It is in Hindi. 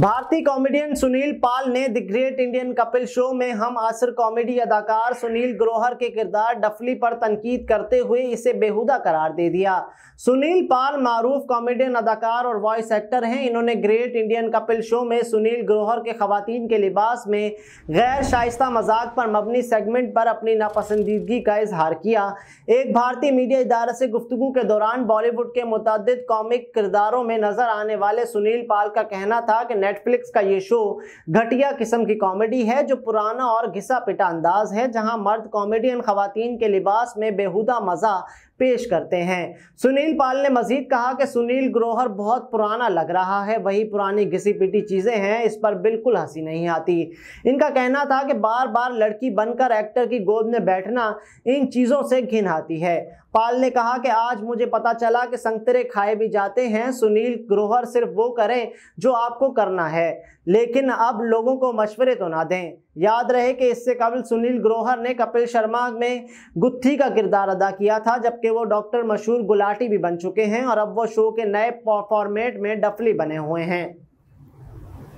भारतीय कॉमेडियन सुनील पाल ने the great Indian Kapil show में हम आसर कॉमेडी अदाकार सुनील ग्रोहर के किरदार डफली पर तनकीद करते हुए इसे बेहुदा करार दे दिया सुनील पाल मारूफ कॉमेडियन अदाकार और वॉइस एक्टर हैं इन्होंने ग्रेट इंडियन कपिल शो में सुनील ग्रोहर के खवतिन के लिबास में गैर शाइस्ता मजाक पर मबनी सेगमेंट पर अपनी नापसंदीदगी का इजहार किया एक भारतीय मीडिया इदारा से गुफ्तु के दौरान बॉलीवुड के मुतद कॉमिक किरदारों में नजर आने वाले सुनील पाल का कहना था कि नेटफ्लिक्स का ये शो घटिया किस्म की कॉमेडी है जो पुराना और घिसा पिटा अंदाज है जहां मर्द कॉमेडियन खातन के लिबास में बेहुदा मज़ा पेश करते हैं सुनील पाल ने मजीद कहा कि सुनील ग्रोहर बहुत पुराना लग रहा है वही पुरानी घिसी पिटी चीज़ें हैं इस पर बिल्कुल हंसी नहीं आती इनका कहना था कि बार बार लड़की बनकर एक्टर की गोद में बैठना इन चीज़ों से घिन आती है पाल ने कहा कि आज मुझे पता चला कि संतरे खाए भी जाते हैं सुनील ग्रोहर सिर्फ वो करें जो आपको करना है लेकिन अब लोगों को मशवरे तो ना दें याद रहे कि इससे कबल सुनील ग्रोहर ने कपिल शर्मा में गुत्थी का किरदार अदा किया था जबकि के वो डॉक्टर मशहूर गुलाटी भी बन चुके हैं और अब वो शो के नए फॉर्मेट में डफली बने हुए हैं